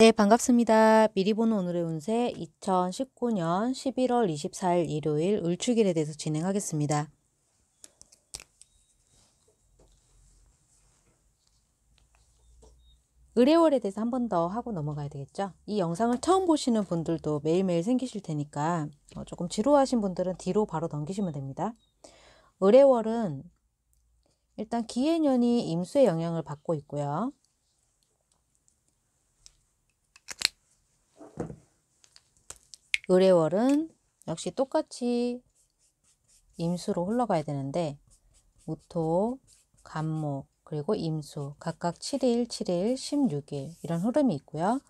네 반갑습니다. 미리 보는 오늘의 운세 2019년 11월 24일 일요일 을축일에 대해서 진행하겠습니다. 의뢰월에 대해서 한 번 더 하고 넘어가야 되겠죠. 이 영상을 처음 보시는 분들도 매일매일 생기실 테니까 어, 조금 지루하신 분들은 뒤로 바로 넘기시면 됩니다. 의뢰월은 일단 기해년이 임수의 영향을 받고 있고요. 을의월은 역시 똑같이 임수로 흘러가야 되는데 우토, 간목, 그리고 임수 각각 7일, 7일, 16일 이런 흐름이 있고요.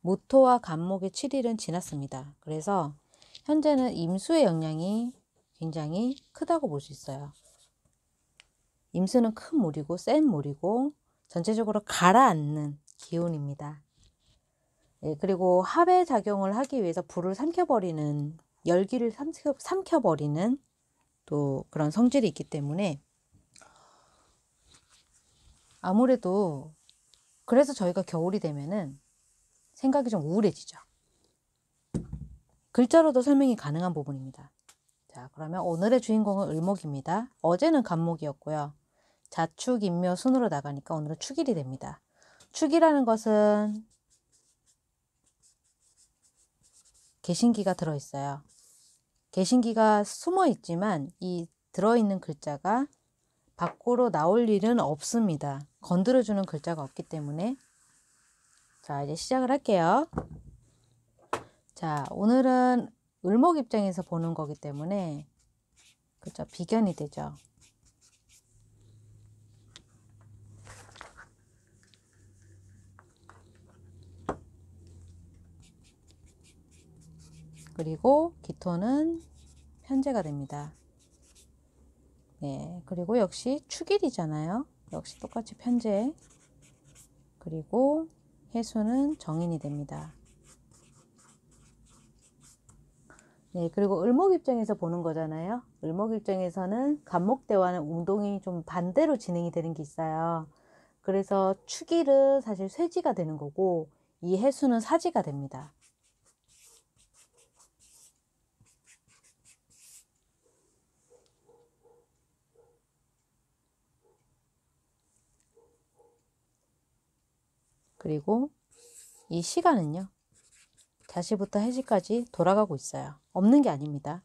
무토와 간목의 7일은 지났습니다. 그래서 현재는 임수의 영향이 굉장히 크다고 볼 수 있어요. 임수는 큰 물이고 센 물이고 전체적으로 가라앉는 기운입니다. 예, 그리고 합의 작용을 하기 위해서 불을 삼켜버리는 열기를 삼켜, 삼켜버리는 또 그런 성질이 있기 때문에 아무래도 그래서 저희가 겨울이 되면은 생각이 좀 우울해지죠. 글자로도 설명이 가능한 부분입니다. 자, 그러면 오늘의 주인공은 을목입니다. 어제는 간목이었고요. 자축, 인묘 순으로 나가니까 오늘은 축일이 됩니다. 축이라는 것은 개신기가 들어있어요. 개신기가 숨어 있지만 이 들어있는 글자가 밖으로 나올 일은 없습니다. 건드려주는 글자가 없기 때문에 자 이제 시작을 할게요. 자 오늘은 을목 입장에서 보는 거기 때문에 그죠 비견이 되죠. 그리고 기토는 편제가 됩니다. 네, 그리고 역시 축일이잖아요. 역시 똑같이 편제. 그리고 해수는 정인이 됩니다. 네, 그리고 을목 입장에서 보는 거잖아요. 을목 입장에서는 간목대와는 운동이 좀 반대로 진행이 되는 게 있어요. 그래서 축일은 사실 쇠지가 되는 거고 이 해수는 사지가 됩니다. 그리고 이 시간은요. 다시부터 해시까지 돌아가고 있어요. 없는 게 아닙니다.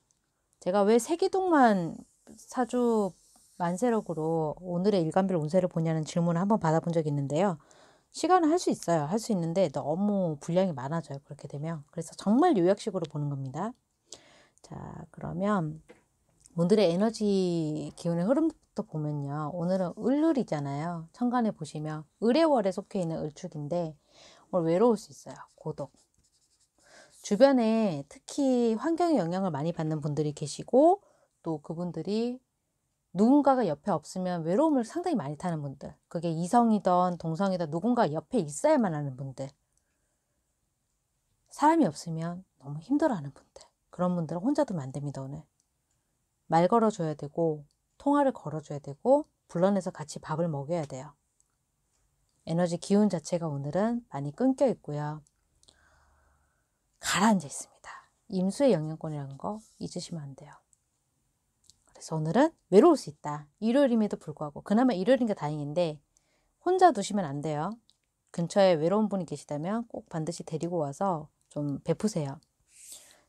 제가 왜 세기동만 사주 만세력으로 오늘의 일간별 운세를 보냐는 질문을 한번 받아본 적이 있는데요. 시간을 할 수 있어요. 할 수 있는데 너무 분량이 많아져요. 그렇게 되면. 그래서 정말 요약식으로 보는 겁니다. 자, 그러면 오늘의 에너지 기운의 흐름부터 보면요. 오늘은 을률이잖아요. 천간에 보시면 을의월에 속해 있는 을축인데 오늘 외로울 수 있어요. 고독. 주변에 특히 환경에 영향을 많이 받는 분들이 계시고 또 그분들이 누군가가 옆에 없으면 외로움을 상당히 많이 타는 분들 그게 이성이든 동성이든 누군가 옆에 있어야만 하는 분들 사람이 없으면 너무 힘들어하는 분들 그런 분들은 혼자도 만듭니다 오늘 말 걸어줘야 되고 통화를 걸어줘야 되고 불러내서 같이 밥을 먹여야 돼요. 에너지 기운 자체가 오늘은 많이 끊겨 있고요. 가라앉아 있습니다. 임수의 영향권이라는 거 잊으시면 안 돼요. 그래서 오늘은 외로울 수 있다. 일요일임에도 불구하고 그나마 일요일인가 다행인데 혼자 두시면 안 돼요. 근처에 외로운 분이 계시다면 꼭 반드시 데리고 와서 좀 베푸세요.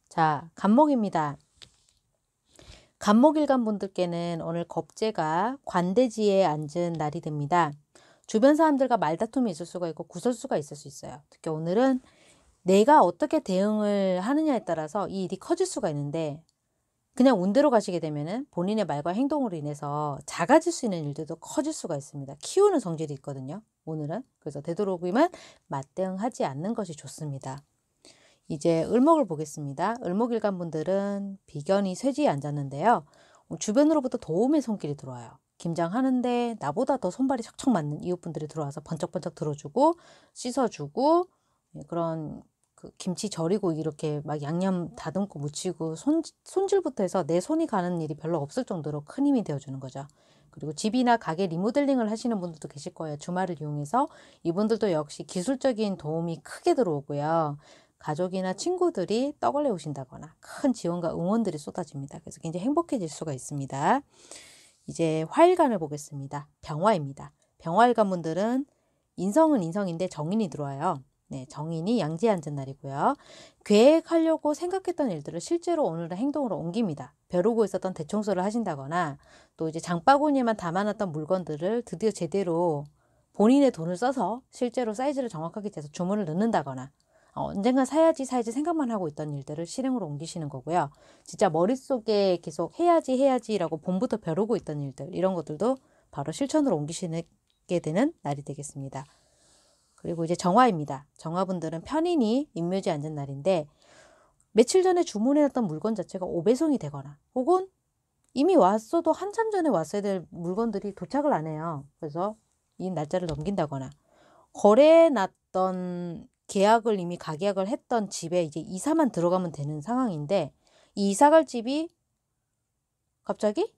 자, 간목입니다. 간목일간 분들께는 오늘 겁재가 관대지에 앉은 날이 됩니다. 주변 사람들과 말다툼이 있을 수가 있고 구설수가 있을 수 있어요. 특히 오늘은 내가 어떻게 대응을 하느냐에 따라서 이 일이 커질 수가 있는데 그냥 운대로 가시게 되면은 본인의 말과 행동으로 인해서 작아질 수 있는 일들도 커질 수가 있습니다. 키우는 성질이 있거든요. 오늘은 그래서 되도록이면 맞대응하지 않는 것이 좋습니다. 이제 을목을 보겠습니다. 을목일간 분들은 비견이 쇠지에 앉았는데요. 어, 주변으로부터 도움의 손길이 들어와요. 김장하는데 나보다 더 손발이 척척 맞는 이웃분들이 들어와서 번쩍번쩍 들어주고 씻어주고 예, 그런 그 김치 절이고 이렇게 막 양념 다듬고 묻히고 손, 손질부터 해서 내 손이 가는 일이 별로 없을 정도로 큰 힘이 되어주는 거죠. 그리고 집이나 가게 리모델링을 하시는 분들도 계실 거예요. 주말을 이용해서 이분들도 역시 기술적인 도움이 크게 들어오고요. 가족이나 친구들이 떡을 내오신다거나 큰 지원과 응원들이 쏟아집니다. 그래서 굉장히 행복해질 수가 있습니다. 이제 화일간을 보겠습니다. 병화입니다. 병화일간 분들은 인성은 인성인데 정인이 들어와요. 네, 정인이 양지에 앉은 날이고요. 계획하려고 생각했던 일들을 실제로 오늘은 행동으로 옮깁니다. 벼르고 있었던 대청소를 하신다거나 또 이제 장바구니에만 담아놨던 물건들을 드디어 제대로 본인의 돈을 써서 실제로 사이즈를 정확하게 재서 주문을 넣는다거나 어, 언젠가 사야지 사야지 생각만 하고 있던 일들을 실행으로 옮기시는 거고요. 진짜 머릿속에 계속 해야지 해야지라고 봄부터 벼르고 있던 일들 이런 것들도 바로 실천으로 옮기시게 되는 날이 되겠습니다. 그리고 이제 정화입니다. 정화분들은 편인이 임묘지 앉은 날인데 며칠 전에 주문해놨던 물건 자체가 오배송이 되거나 혹은 이미 왔어도 한참 전에 왔어야 될 물건들이 도착을 안 해요. 그래서 이 날짜를 넘긴다거나 거래해놨던 계약을 이미 가계약을 했던 집에 이제 이사만 들어가면 되는 상황인데 이 이사갈 집이 갑자기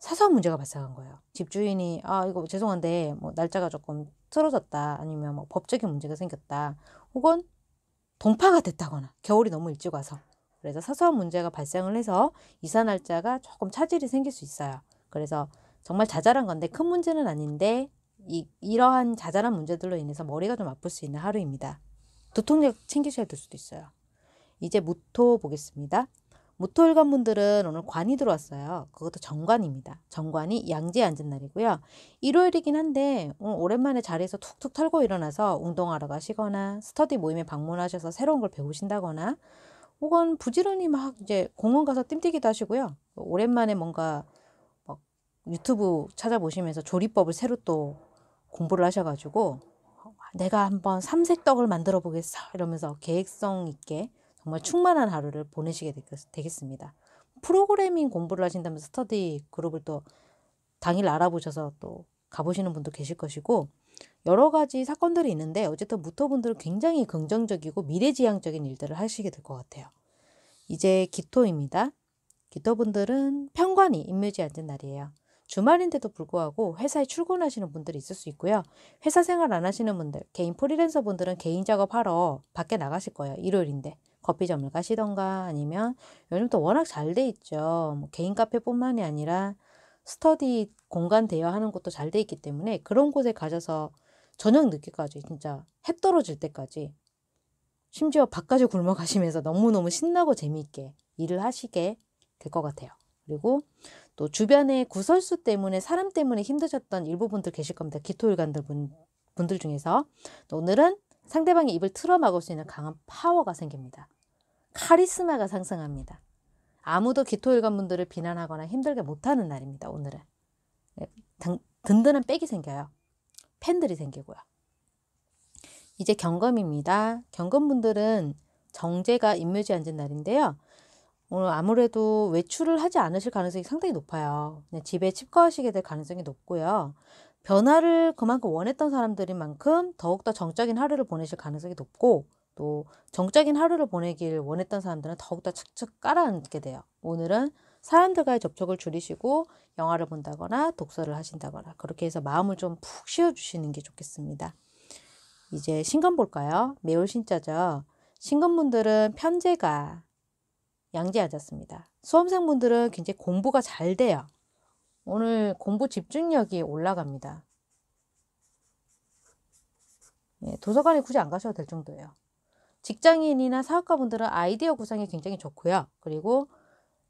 사소한 문제가 발생한 거예요. 집주인이 아 이거 죄송한데 뭐 날짜가 조금 틀어졌다 아니면 뭐 법적인 문제가 생겼다 혹은 동파가 됐다거나 겨울이 너무 일찍 와서 그래서 사소한 문제가 발생을 해서 이사 날짜가 조금 차질이 생길 수 있어요. 그래서 정말 자잘한 건데 큰 문제는 아닌데 이, 이러한 자잘한 문제들로 인해서 머리가 좀 아플 수 있는 하루입니다. 두통약 챙기셔야 될 수도 있어요. 이제 무토 보겠습니다. 무토일관분들은 오늘 관이 들어왔어요. 그것도 정관입니다. 정관이 양지에 앉은 날이고요. 일요일이긴 한데 어, 오랜만에 자리에서 툭툭 털고 일어나서 운동하러 가시거나 스터디 모임에 방문하셔서 새로운 걸 배우신다거나 혹은 부지런히 막 이제 공원 가서 뜀뛰기도 하시고요. 오랜만에 뭔가 막 유튜브 찾아보시면서 조리법을 새로 또 공부를 하셔가지고 내가 한번 삼색떡을 만들어 보겠어. 이러면서 계획성 있게 정말 충만한 하루를 보내시게 되겠습니다. 프로그래밍 공부를 하신다면 스터디 그룹을 또 당일 알아보셔서 또 가보시는 분도 계실 것이고 여러 가지 사건들이 있는데 어쨌든 무토분들은 굉장히 긍정적이고 미래지향적인 일들을 하시게 될 것 같아요. 이제 기토입니다. 기토분들은 편관이 임묘지 않은 날이에요. 주말인데도 불구하고 회사에 출근하시는 분들이 있을 수 있고요. 회사 생활 안 하시는 분들, 개인 프리랜서 분들은 개인 작업하러 밖에 나가실 거예요. 일요일인데. 커피점을 가시던가 아니면 요즘 또 워낙 잘 돼 있죠. 뭐 개인 카페뿐만이 아니라 스터디 공간 대여하는 곳도 잘 돼 있기 때문에 그런 곳에 가셔서 저녁 늦게까지 진짜 해 떨어질 때까지 심지어 바깥에 굶어 가시면서 너무너무 신나고 재미있게 일을 하시게 될 것 같아요. 그리고 또 주변의 구설수 때문에 사람 때문에 힘드셨던 일부 분들 계실 겁니다. 기토일관들 분, 분들 중에서 오늘은 상대방의 입을 틀어 막을 수 있는 강한 파워가 생깁니다. 카리스마가 상승합니다. 아무도 기토일관 분들을 비난하거나 힘들게 못하는 날입니다. 오늘은 네, 든든한 백이 생겨요. 팬들이 생기고요. 이제 경검입니다. 경검분들은 정제가 인묘지 앉은 날인데요. 오늘 아무래도 외출을 하지 않으실 가능성이 상당히 높아요. 집에 칩거하시게 될 가능성이 높고요. 변화를 그만큼 원했던 사람들인 만큼 더욱더 정적인 하루를 보내실 가능성이 높고 또 정적인 하루를 보내길 원했던 사람들은 더욱더 착착 깔아앉게 돼요. 오늘은 사람들과의 접촉을 줄이시고 영화를 본다거나 독서를 하신다거나 그렇게 해서 마음을 좀 푹 쉬어주시는 게 좋겠습니다. 이제 신건 볼까요? 매월 신자죠. 신건분들은 편제가 양지하셨습니다. 수험생분들은 굉장히 공부가 잘 돼요. 오늘 공부 집중력이 올라갑니다. 예, 도서관에 굳이 안 가셔도 될 정도예요. 직장인이나 사업가분들은 아이디어 구상이 굉장히 좋고요. 그리고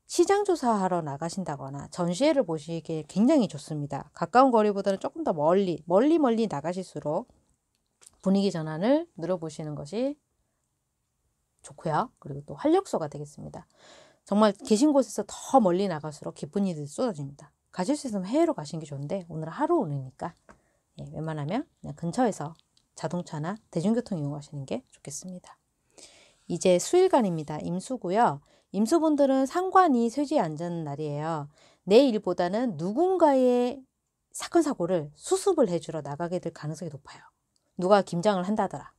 시장 조사하러 나가신다거나 전시회를 보시기에 굉장히 좋습니다. 가까운 거리보다는 조금 더 멀리, 멀리 멀리 나가실수록 분위기 전환을 늘어보시는 것이 좋고요. 그리고 또 활력소가 되겠습니다. 정말 계신 곳에서 더 멀리 나갈수록 기쁜 일들이 쏟아집니다. 가실 수 있으면 해외로 가시는 게 좋은데 오늘 하루 오니까 예, 웬만하면 그냥 근처에서 자동차나 대중교통 이용하시는 게 좋겠습니다. 이제 수일간입니다. 임수고요. 임수분들은 상관이 쇠지에 앉는 날이에요. 내 일보다는 누군가의 사건 사고를 수습을 해주러 나가게 될 가능성이 높아요. 누가 김장을 한다더라.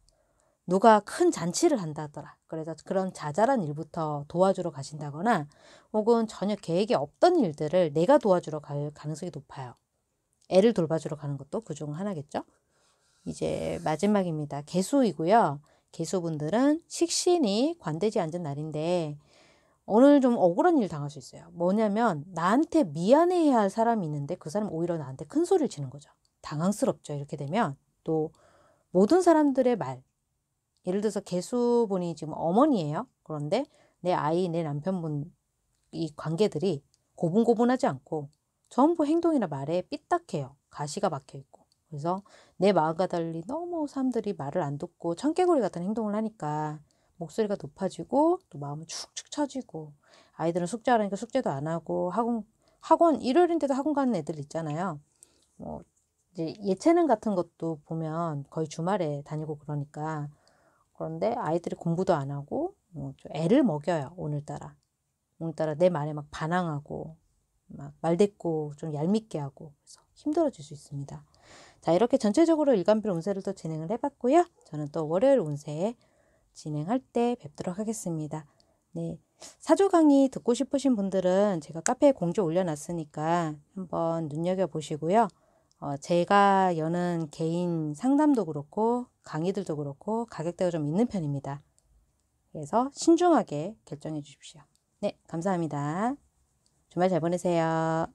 누가 큰 잔치를 한다더라. 그래서 그런 자잘한 일부터 도와주러 가신다거나 혹은 전혀 계획이 없던 일들을 내가 도와주러 갈 가능성이 높아요. 애를 돌봐주러 가는 것도 그중 하나겠죠. 이제 마지막입니다. 개수이고요. 개수분들은 식신이 관대지 않은 날인데 오늘 좀 억울한 일 당할 수 있어요. 뭐냐면 나한테 미안해해야 할 사람이 있는데 그 사람 오히려 나한테 큰 소리를 치는 거죠. 당황스럽죠. 이렇게 되면 또 모든 사람들의 말, 예를 들어서 개수분이 지금 어머니예요. 그런데 내 아이, 내 남편분 이 관계들이 고분고분하지 않고 전부 행동이나 말에 삐딱해요. 가시가 박혀 있고. 그래서 내 마음과 달리 너무 사람들이 말을 안 듣고 청개구리 같은 행동을 하니까 목소리가 높아지고 또 마음은 축축 처지고 아이들은 숙제하라니까 숙제도 안 하고 학원 학원 일요일인데도 학원 가는 애들 있잖아요. 뭐 이제 예체능 같은 것도 보면 거의 주말에 다니고 그러니까 그런데 아이들이 공부도 안 하고 뭐 애를 먹여요 오늘따라 오늘따라 내 말에 막 반항하고 막 말대꾸 좀 얄밉게 하고 그래서 힘들어질 수 있습니다. 자 이렇게 전체적으로 일간별 운세를 또 진행을 해봤고요. 저는 또 월요일 운세 진행할 때 뵙도록 하겠습니다. 네 사조 강의 듣고 싶으신 분들은 제가 카페에 공지 올려놨으니까 한번 눈여겨 보시고요. 어, 제가 여는 개인 상담도 그렇고 강의들도 그렇고 가격대가 좀 있는 편입니다. 그래서 신중하게 결정해 주십시오. 네, 감사합니다. 주말 잘 보내세요.